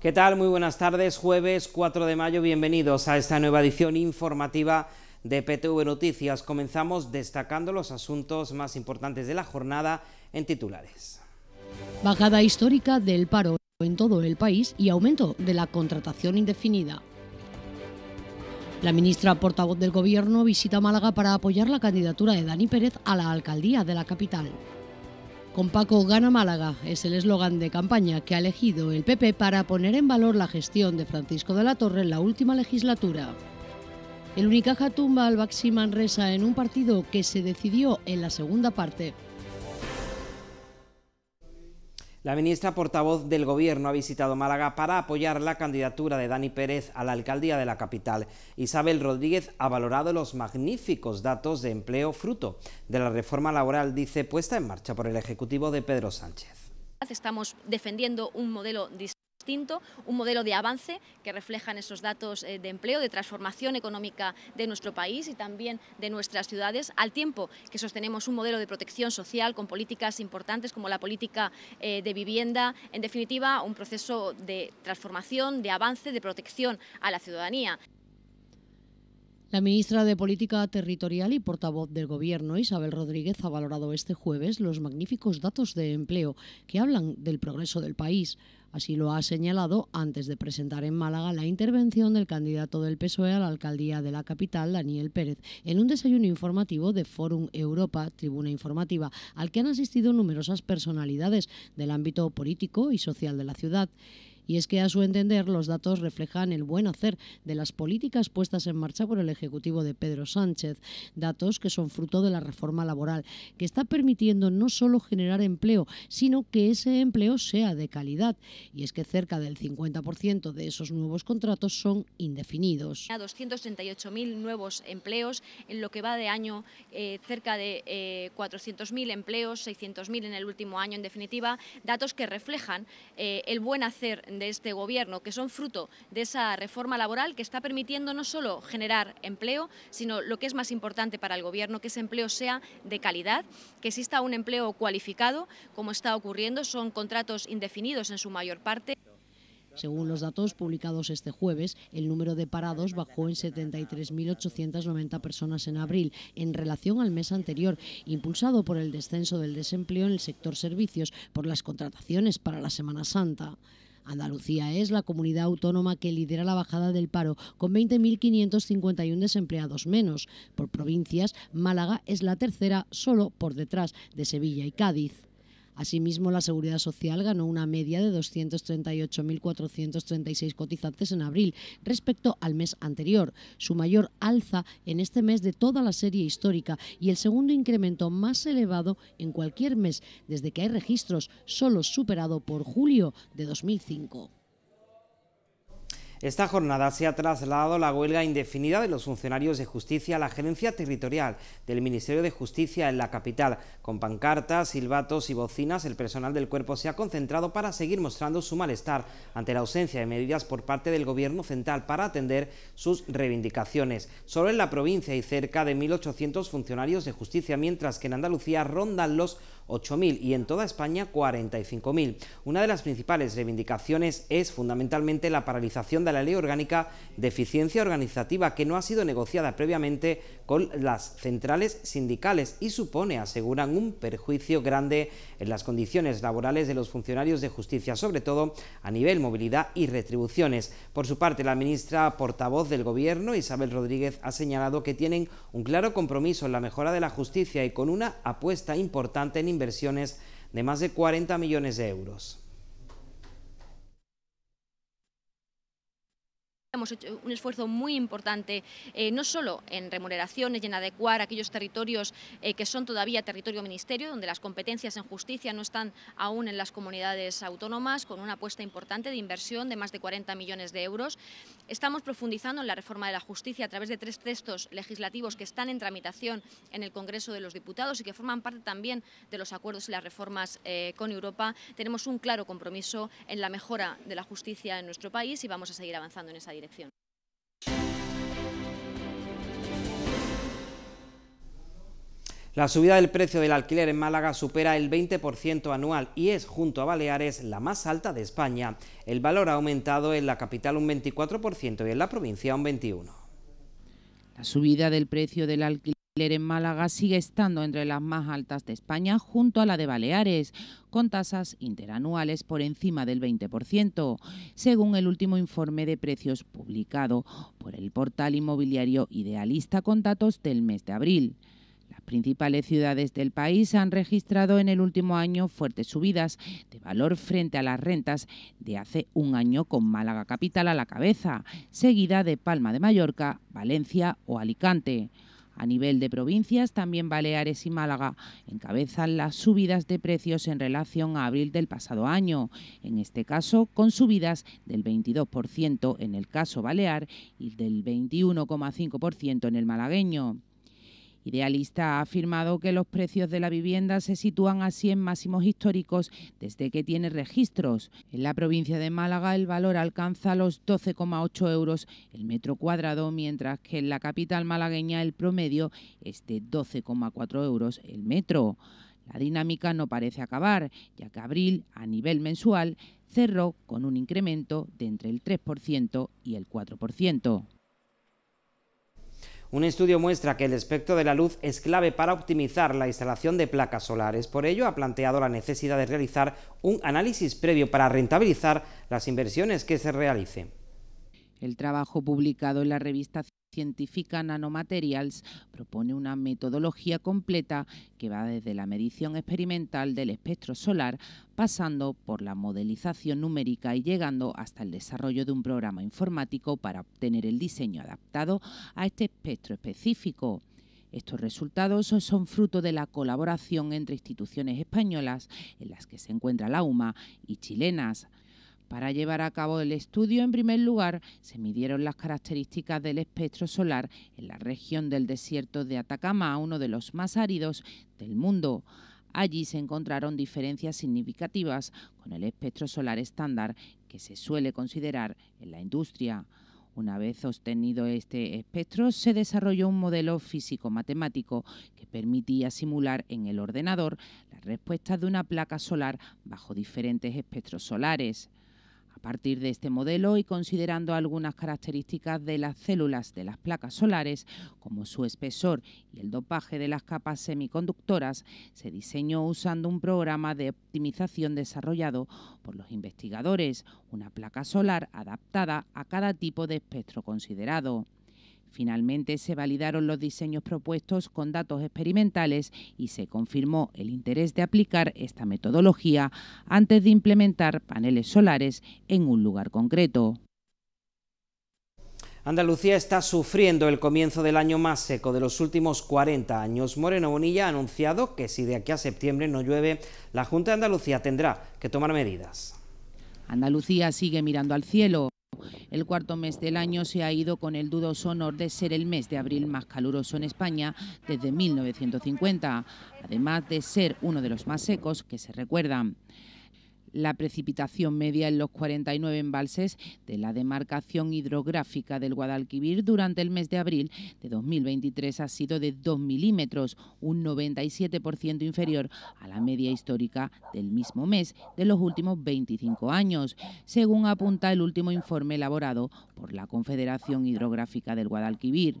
¿Qué tal? Muy buenas tardes. Jueves 4 de mayo, bienvenidos a esta nueva edición informativa de PTV Noticias. Comenzamos destacando los asuntos más importantes de la jornada en titulares. Bajada histórica del paro en todo el país y aumento de la contratación indefinida. La ministra portavoz del Gobierno visita Málaga para apoyar la candidatura de Dani Pérez a la alcaldía de la capital. Con Paco Gana Málaga es el eslogan de campaña que ha elegido el PP para poner en valor la gestión de Francisco de la Torre en la última legislatura. El Unicaja tumba al Baxi Manresa en un partido que se decidió en la segunda parte la ministra portavoz del Gobierno ha visitado Málaga para apoyar la candidatura de Dani Pérez a la alcaldía de la capital. Isabel Rodríguez ha valorado los magníficos datos de empleo fruto de la reforma laboral, dice, puesta en marcha por el Ejecutivo de Pedro Sánchez. Estamos defendiendo un modelo un modelo de avance que reflejan esos datos eh, de empleo, de transformación económica de nuestro país y también de nuestras ciudades, al tiempo que sostenemos un modelo de protección social con políticas importantes como la política eh, de vivienda, en definitiva un proceso de transformación, de avance, de protección a la ciudadanía. La ministra de Política Territorial y portavoz del Gobierno, Isabel Rodríguez, ha valorado este jueves los magníficos datos de empleo que hablan del progreso del país. Así lo ha señalado antes de presentar en Málaga la intervención del candidato del PSOE a la alcaldía de la capital, Daniel Pérez, en un desayuno informativo de Forum Europa, tribuna informativa, al que han asistido numerosas personalidades del ámbito político y social de la ciudad y es que a su entender los datos reflejan el buen hacer de las políticas puestas en marcha por el Ejecutivo de Pedro Sánchez, datos que son fruto de la reforma laboral, que está permitiendo no solo generar empleo, sino que ese empleo sea de calidad, y es que cerca del 50% de esos nuevos contratos son indefinidos. A 238.000 nuevos empleos en lo que va de año, eh, cerca de eh, 400.000 empleos, 600.000 en el último año, en definitiva, datos que reflejan eh, el buen hacer de este Gobierno, que son fruto de esa reforma laboral que está permitiendo no solo generar empleo, sino lo que es más importante para el Gobierno, que ese empleo sea de calidad, que exista un empleo cualificado, como está ocurriendo, son contratos indefinidos en su mayor parte. Según los datos publicados este jueves, el número de parados bajó en 73.890 personas en abril, en relación al mes anterior, impulsado por el descenso del desempleo en el sector servicios, por las contrataciones para la Semana Santa. Andalucía es la comunidad autónoma que lidera la bajada del paro, con 20.551 desempleados menos. Por provincias, Málaga es la tercera, solo por detrás de Sevilla y Cádiz. Asimismo, la Seguridad Social ganó una media de 238.436 cotizantes en abril respecto al mes anterior, su mayor alza en este mes de toda la serie histórica y el segundo incremento más elevado en cualquier mes desde que hay registros, solo superado por julio de 2005. Esta jornada se ha trasladado la huelga indefinida de los funcionarios de justicia a la gerencia territorial del Ministerio de Justicia en la capital. Con pancartas, silbatos y bocinas, el personal del cuerpo se ha concentrado para seguir mostrando su malestar ante la ausencia de medidas por parte del Gobierno central para atender sus reivindicaciones. Solo en la provincia hay cerca de 1.800 funcionarios de justicia, mientras que en Andalucía rondan los 8.000 y en toda España 45.000. Una de las principales reivindicaciones es fundamentalmente la paralización de la ley orgánica de eficiencia organizativa que no ha sido negociada previamente con las centrales sindicales y supone, aseguran, un perjuicio grande en las condiciones laborales de los funcionarios de justicia, sobre todo a nivel movilidad y retribuciones. Por su parte, la ministra portavoz del Gobierno, Isabel Rodríguez, ha señalado que tienen un claro compromiso en la mejora de la justicia y con una apuesta importante en inversiones de más de 40 millones de euros. Hemos hecho un esfuerzo muy importante, eh, no solo en remuneraciones y en adecuar aquellos territorios eh, que son todavía territorio ministerio, donde las competencias en justicia no están aún en las comunidades autónomas, con una apuesta importante de inversión de más de 40 millones de euros. Estamos profundizando en la reforma de la justicia a través de tres textos legislativos que están en tramitación en el Congreso de los Diputados y que forman parte también de los acuerdos y las reformas eh, con Europa. Tenemos un claro compromiso en la mejora de la justicia en nuestro país y vamos a seguir avanzando en esa dirección. La subida del precio del alquiler en Málaga supera el 20% anual y es, junto a Baleares, la más alta de España. El valor ha aumentado en la capital un 24% y en la provincia un 21%. La subida del precio del alquiler en Málaga sigue estando entre las más altas de España junto a la de Baleares, con tasas interanuales por encima del 20%, según el último informe de precios publicado por el portal inmobiliario Idealista con datos del mes de abril. Las principales ciudades del país han registrado en el último año fuertes subidas de valor frente a las rentas de hace un año con Málaga Capital a la cabeza, seguida de Palma de Mallorca, Valencia o Alicante. A nivel de provincias, también Baleares y Málaga encabezan las subidas de precios en relación a abril del pasado año, en este caso con subidas del 22% en el caso balear y del 21,5% en el malagueño. Idealista ha afirmado que los precios de la vivienda se sitúan así en máximos históricos desde que tiene registros. En la provincia de Málaga el valor alcanza los 12,8 euros el metro cuadrado, mientras que en la capital malagueña el promedio es de 12,4 euros el metro. La dinámica no parece acabar, ya que abril, a nivel mensual, cerró con un incremento de entre el 3% y el 4%. Un estudio muestra que el espectro de la luz es clave para optimizar la instalación de placas solares. Por ello, ha planteado la necesidad de realizar un análisis previo para rentabilizar las inversiones que se realicen. El trabajo publicado en la revista científica Nanomaterials propone una metodología completa que va desde la medición experimental del espectro solar, pasando por la modelización numérica y llegando hasta el desarrollo de un programa informático para obtener el diseño adaptado a este espectro específico. Estos resultados son fruto de la colaboración entre instituciones españolas, en las que se encuentra la UMA, y chilenas. Para llevar a cabo el estudio, en primer lugar, se midieron las características del espectro solar en la región del desierto de Atacama, uno de los más áridos del mundo. Allí se encontraron diferencias significativas con el espectro solar estándar que se suele considerar en la industria. Una vez obtenido este espectro, se desarrolló un modelo físico-matemático que permitía simular en el ordenador las respuestas de una placa solar bajo diferentes espectros solares. A partir de este modelo y considerando algunas características de las células de las placas solares, como su espesor y el dopaje de las capas semiconductoras, se diseñó usando un programa de optimización desarrollado por los investigadores, una placa solar adaptada a cada tipo de espectro considerado. Finalmente se validaron los diseños propuestos con datos experimentales y se confirmó el interés de aplicar esta metodología antes de implementar paneles solares en un lugar concreto. Andalucía está sufriendo el comienzo del año más seco de los últimos 40 años. Moreno Bonilla ha anunciado que si de aquí a septiembre no llueve, la Junta de Andalucía tendrá que tomar medidas. Andalucía sigue mirando al cielo. El cuarto mes del año se ha ido con el dudoso honor de ser el mes de abril más caluroso en España desde 1950, además de ser uno de los más secos que se recuerdan la precipitación media en los 49 embalses de la demarcación hidrográfica del Guadalquivir durante el mes de abril de 2023 ha sido de 2 milímetros, un 97% inferior a la media histórica del mismo mes de los últimos 25 años, según apunta el último informe elaborado por la Confederación Hidrográfica del Guadalquivir.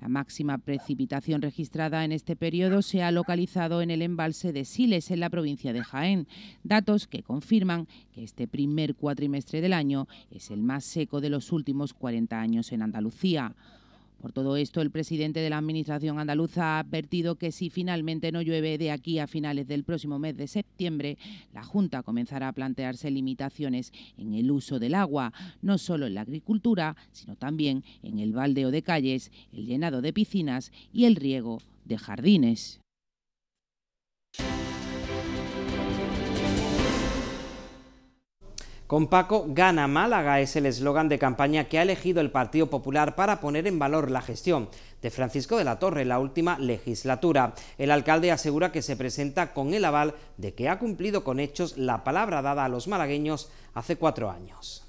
La máxima precipitación registrada en este periodo se ha localizado en el embalse de Siles, en la provincia de Jaén, datos que confirman que este primer cuatrimestre del año es el más seco de los últimos 40 años en Andalucía. Por todo esto, el presidente de la Administración andaluza ha advertido que si finalmente no llueve de aquí a finales del próximo mes de septiembre, la Junta comenzará a plantearse limitaciones en el uso del agua, no solo en la agricultura, sino también en el baldeo de calles, el llenado de piscinas y el riego de jardines. Con Paco, gana Málaga es el eslogan de campaña que ha elegido el Partido Popular para poner en valor la gestión de Francisco de la Torre en la última legislatura. El alcalde asegura que se presenta con el aval de que ha cumplido con hechos la palabra dada a los malagueños hace cuatro años.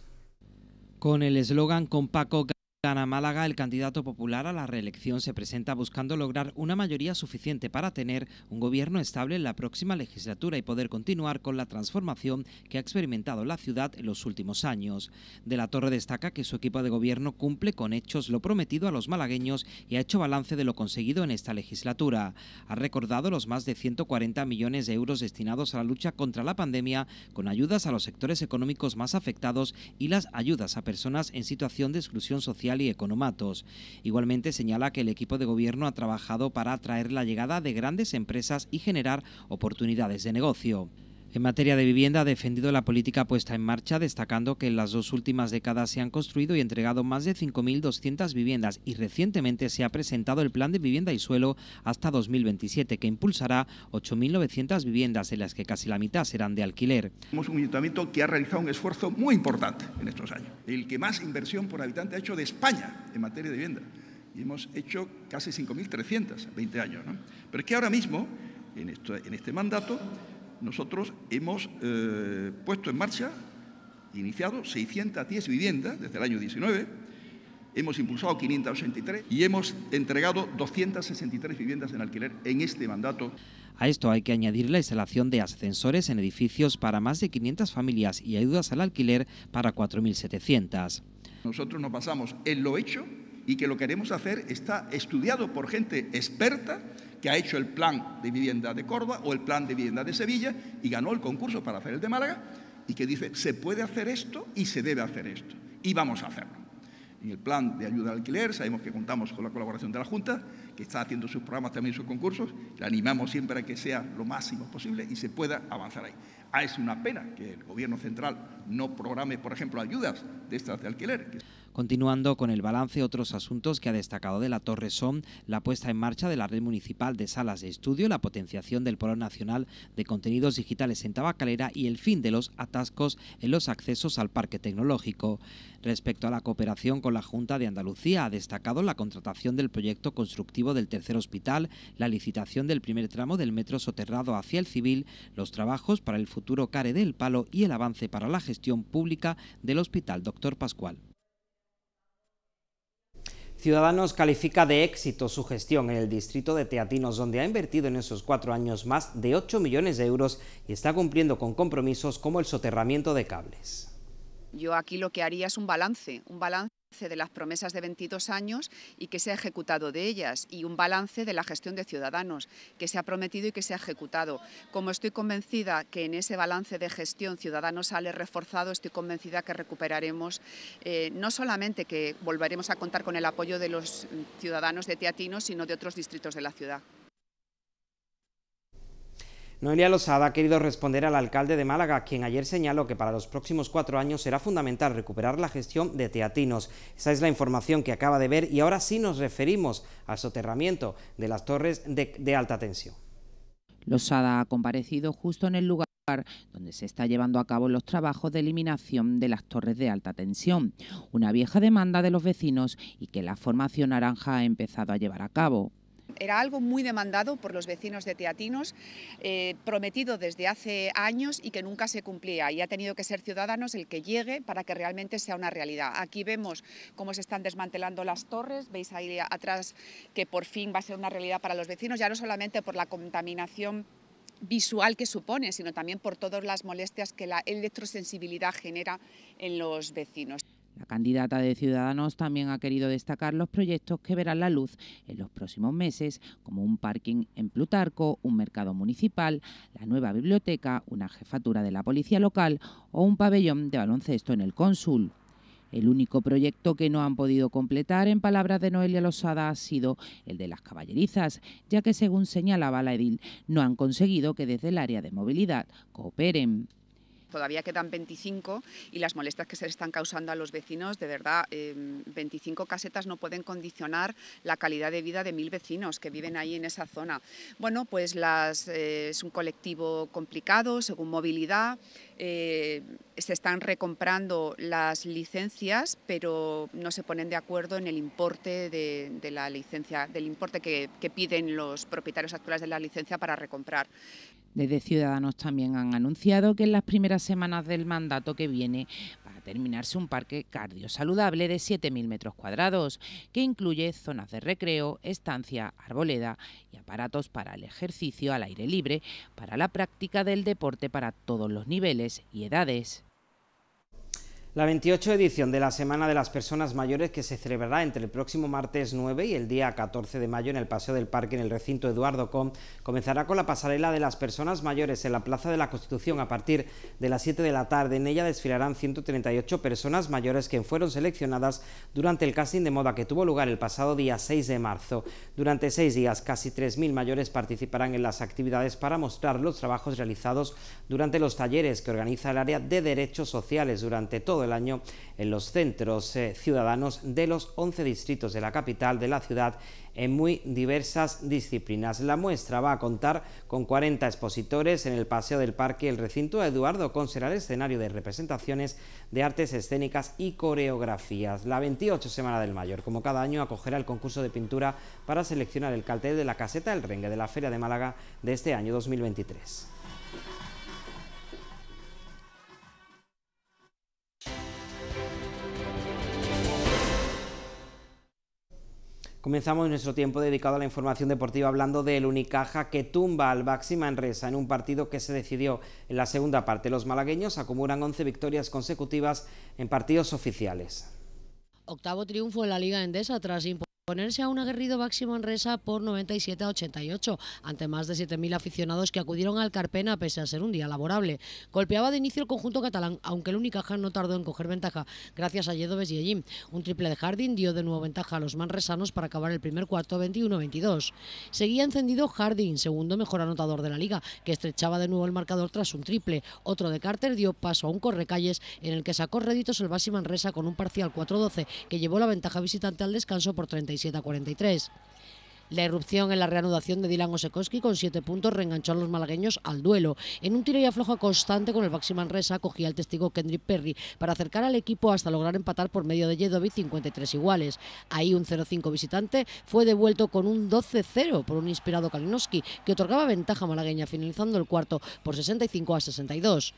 Con el eslogan Con Paco, Gana Málaga, el candidato popular a la reelección se presenta buscando lograr una mayoría suficiente para tener un gobierno estable en la próxima legislatura y poder continuar con la transformación que ha experimentado la ciudad en los últimos años. De la Torre destaca que su equipo de gobierno cumple con hechos lo prometido a los malagueños y ha hecho balance de lo conseguido en esta legislatura. Ha recordado los más de 140 millones de euros destinados a la lucha contra la pandemia, con ayudas a los sectores económicos más afectados y las ayudas a personas en situación de exclusión social y Economatos. Igualmente señala que el equipo de gobierno ha trabajado para atraer la llegada de grandes empresas y generar oportunidades de negocio. En materia de vivienda ha defendido la política puesta en marcha, destacando que en las dos últimas décadas se han construido y entregado más de 5.200 viviendas y recientemente se ha presentado el Plan de Vivienda y Suelo hasta 2027, que impulsará 8.900 viviendas, en las que casi la mitad serán de alquiler. Somos un ayuntamiento que ha realizado un esfuerzo muy importante en estos años, el que más inversión por habitante ha hecho de España en materia de vivienda. Y hemos hecho casi 5.300, 20 años. ¿no? Pero es que ahora mismo, en este mandato, nosotros hemos eh, puesto en marcha, iniciado 610 viviendas desde el año 19, hemos impulsado 583 y hemos entregado 263 viviendas en alquiler en este mandato. A esto hay que añadir la instalación de ascensores en edificios para más de 500 familias y ayudas al alquiler para 4.700. Nosotros nos basamos en lo hecho y que lo queremos hacer está estudiado por gente experta que ha hecho el plan de vivienda de Córdoba o el plan de vivienda de Sevilla y ganó el concurso para hacer el de Málaga y que dice, se puede hacer esto y se debe hacer esto. Y vamos a hacerlo. En el plan de ayuda al alquiler sabemos que contamos con la colaboración de la Junta, que está haciendo sus programas también, sus concursos. Le animamos siempre a que sea lo máximo posible y se pueda avanzar ahí. Ah, es una pena que el Gobierno central no programe, por ejemplo, ayudas de estas de alquiler. Continuando con el balance, otros asuntos que ha destacado de la Torre son la puesta en marcha de la red municipal de salas de estudio, la potenciación del Polo Nacional de Contenidos Digitales en Tabacalera y el fin de los atascos en los accesos al parque tecnológico. Respecto a la cooperación con la Junta de Andalucía, ha destacado la contratación del proyecto constructivo del tercer hospital, la licitación del primer tramo del metro soterrado hacia el civil, los trabajos para el futuro care del Palo y el avance para la gestión pública del Hospital Doctor Pascual. Ciudadanos califica de éxito su gestión en el distrito de Teatinos, donde ha invertido en esos cuatro años más de 8 millones de euros y está cumpliendo con compromisos como el soterramiento de cables. Yo aquí lo que haría es un balance, un balance de las promesas de 22 años y que se ha ejecutado de ellas y un balance de la gestión de ciudadanos que se ha prometido y que se ha ejecutado. Como estoy convencida que en ese balance de gestión Ciudadanos sale reforzado, estoy convencida que recuperaremos eh, no solamente que volveremos a contar con el apoyo de los ciudadanos de Teatino, sino de otros distritos de la ciudad. Noelia Lozada ha querido responder al alcalde de Málaga, quien ayer señaló que para los próximos cuatro años será fundamental recuperar la gestión de Teatinos. Esa es la información que acaba de ver y ahora sí nos referimos al soterramiento de las torres de, alta tensión. Lozada ha comparecido justo en el lugar donde se está llevando a cabo los trabajos de eliminación de las torres de alta tensión, una vieja demanda de los vecinos y que la formación naranja ha empezado a llevar a cabo. Era algo muy demandado por los vecinos de Teatinos, eh, prometido desde hace años y que nunca se cumplía. Y ha tenido que ser Ciudadanos el que llegue para que realmente sea una realidad. Aquí vemos cómo se están desmantelando las torres, veis ahí atrás que por fin va a ser una realidad para los vecinos, ya no solamente por la contaminación visual que supone, sino también por todas las molestias que la electrosensibilidad genera en los vecinos. La candidata de Ciudadanos también ha querido destacar los proyectos que verán la luz en los próximos meses, como un parking en Plutarco, un mercado municipal, la nueva biblioteca, una jefatura de la policía local o un pabellón de baloncesto en el cónsul. El único proyecto que no han podido completar, en palabras de Noelia Losada, ha sido el de las caballerizas, ya que, según señalaba la edil, no han conseguido que desde el área de movilidad cooperen todavía quedan 25 y las molestias que se le están causando a los vecinos, de verdad, 25 em, casetas no pueden condicionar la calidad de vida de mil vecinos que viven ahí en esa zona. Bueno, pues las, eh, es un colectivo complicado, según movilidad, eh, se están recomprando las licencias, pero no se ponen de acuerdo en el importe de, la licencia, del importe que piden los propietarios actuales de la licencia para recomprar. Desde Ciudadanos también han anunciado que en las primeras semanas del mandato que viene va a terminarse un parque cardiosaludable de 7.000 metros cuadrados, que incluye zonas de recreo, estancia, arboleda y aparatos para el ejercicio al aire libre, para la práctica del deporte para todos los niveles y edades. La 28 edición de la Semana de las Personas Mayores que se celebrará entre el próximo martes 9 y el día 14 de mayo en el Paseo del Parque en el recinto Eduardo Com comenzará con la pasarela de las personas mayores en la Plaza de la Constitución a partir de las 7 de la tarde. En ella desfilarán 138 personas mayores que fueron seleccionadas durante el casting de moda que tuvo lugar el pasado día 6 de marzo. Durante seis días casi 3.000 mayores participarán en las actividades para mostrar los trabajos realizados durante los talleres que organiza el área de derechos sociales durante todo el año en los centros eh, ciudadanos de los 11 distritos de la capital de la ciudad en muy diversas disciplinas. La muestra va a contar con 40 expositores en el Paseo del Parque el recinto Eduardo con será el escenario de representaciones de artes escénicas y coreografías. La 28 Semana del Mayor, como cada año, acogerá el concurso de pintura para seleccionar el cartel de la caseta del Rengue de la Feria de Málaga de este año 2023. Comenzamos nuestro tiempo dedicado a la información deportiva hablando del Unicaja que tumba al en resa en un partido que se decidió en la segunda parte. Los malagueños acumulan 11 victorias consecutivas en partidos oficiales. Octavo triunfo en la Liga Endesa tras ponerse a un aguerrido Baxi Resa por 97 a 88, ante más de 7.000 aficionados que acudieron al Carpena pese a ser un día laborable. Golpeaba de inicio el conjunto catalán, aunque el Unicaja no tardó en coger ventaja, gracias a Yedoves y Un triple de Jardín dio de nuevo ventaja a los manresanos para acabar el primer cuarto 21-22. Seguía encendido Jardín, segundo mejor anotador de la liga, que estrechaba de nuevo el marcador tras un triple. Otro de Carter dio paso a un correcalles en el que sacó réditos el Baxi Manresa con un parcial 4-12, que llevó la ventaja visitante al descanso por 30 47 43. La erupción en la reanudación de Dylan Osekowski con siete puntos reenganchó a los malagueños al duelo. En un tiro y afloja constante con el Baxi Manresa cogía el testigo Kendrick Perry para acercar al equipo hasta lograr empatar por medio de Jedovic 53 iguales. Ahí un 0-5 visitante fue devuelto con un 12-0 por un inspirado Kalinowski que otorgaba ventaja malagueña finalizando el cuarto por 65 a 62.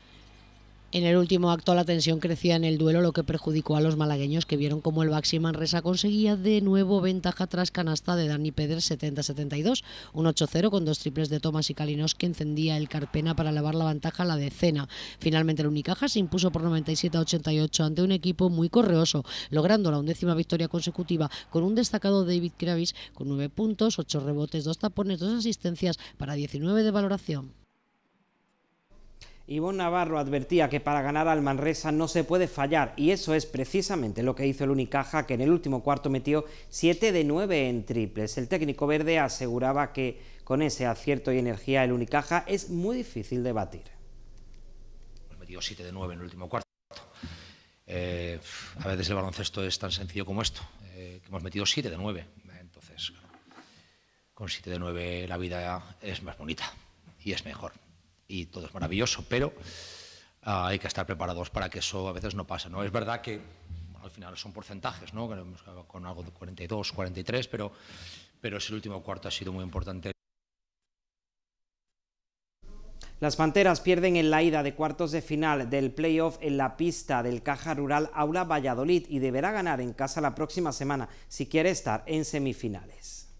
En el último acto la tensión crecía en el duelo, lo que perjudicó a los malagueños que vieron cómo el Baxi Manresa conseguía de nuevo ventaja tras canasta de Dani Peder 70-72, un 8-0 con dos triples de Tomás y Kalinos que encendía el Carpena para lavar la ventaja a la decena. Finalmente el Unicaja se impuso por 97-88 ante un equipo muy correoso, logrando la undécima victoria consecutiva con un destacado David Kravis con 9 puntos, 8 rebotes, dos tapones, dos asistencias para 19 de valoración. Ivonne Navarro advertía que para ganar al Manresa no se puede fallar y eso es precisamente lo que hizo el Unicaja que en el último cuarto metió 7 de 9 en triples. El técnico verde aseguraba que con ese acierto y energía el Unicaja es muy difícil de batir. Metió 7 de 9 en el último cuarto. Eh, a veces el baloncesto es tan sencillo como esto, eh, que hemos metido 7 de 9. Entonces, con 7 de 9 la vida es más bonita y es mejor y todo es maravilloso, pero ah, hay que estar preparados para que eso a veces no pase. ¿no? Es verdad que al final son porcentajes, ¿no? con algo de 42, 43, pero, pero ese último cuarto ha sido muy importante. Las Panteras pierden en la ida de cuartos de final del playoff en la pista del Caja Rural Aula Valladolid y deberá ganar en casa la próxima semana si quiere estar en semifinales.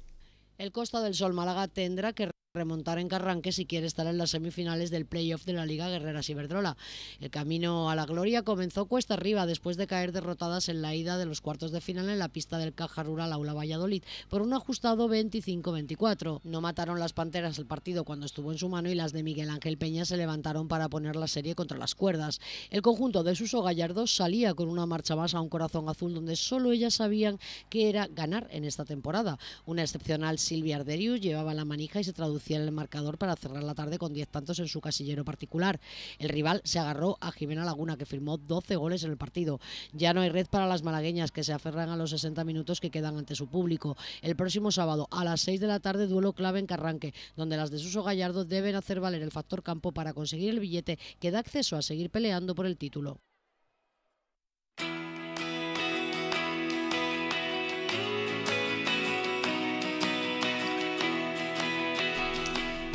El Costa del Sol Málaga tendrá que remontar en Carranque si quiere estar en las semifinales del playoff de la Liga Guerrera Ciberdrola. El camino a la gloria comenzó cuesta arriba después de caer derrotadas en la ida de los cuartos de final en la pista del Caja Rural Aula Valladolid por un ajustado 25-24. No mataron las Panteras el partido cuando estuvo en su mano y las de Miguel Ángel Peña se levantaron para poner la serie contra las cuerdas. El conjunto de Suso Gallardo salía con una marcha más a un corazón azul donde solo ellas sabían que era ganar en esta temporada. Una excepcional Silvia Arderius llevaba la manija y se traducía el marcador para cerrar la tarde con 10 tantos en su casillero particular. El rival se agarró a Jimena Laguna, que firmó 12 goles en el partido. Ya no hay red para las malagueñas, que se aferran a los 60 minutos que quedan ante su público. El próximo sábado, a las 6 de la tarde, duelo clave en Carranque, donde las de Suso Gallardo deben hacer valer el factor campo para conseguir el billete que da acceso a seguir peleando por el título.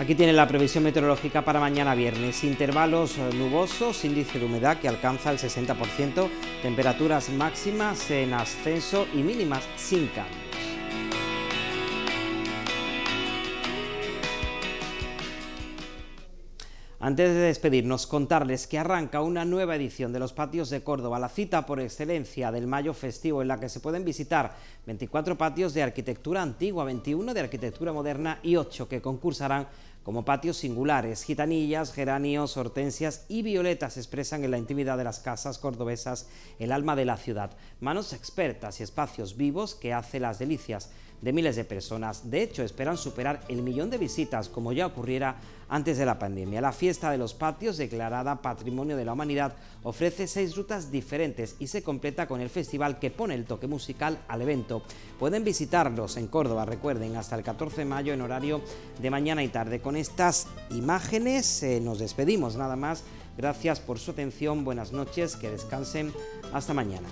Aquí tiene la previsión meteorológica para mañana viernes. Intervalos eh, nubosos, índice de humedad que alcanza el 60%, temperaturas máximas en ascenso y mínimas sin cambios. Antes de despedirnos, contarles que arranca una nueva edición de los patios de Córdoba, la cita por excelencia del Mayo Festivo, en la que se pueden visitar 24 patios de arquitectura antigua, 21 de arquitectura moderna y 8 que concursarán como patios singulares. Gitanillas, geranios, hortensias y violetas expresan en la intimidad de las casas cordobesas el alma de la ciudad. Manos expertas y espacios vivos que hace las delicias de miles de personas. De hecho, esperan superar el millón de visitas como ya ocurriera antes de la pandemia. La fiesta de los patios, declarada Patrimonio de la Humanidad, ofrece seis rutas diferentes y se completa con el festival que pone el toque musical al evento. Pueden visitarlos en Córdoba, recuerden, hasta el 14 de mayo en horario de mañana y tarde. Con estas imágenes eh, nos despedimos nada más. Gracias por su atención, buenas noches, que descansen, hasta mañana.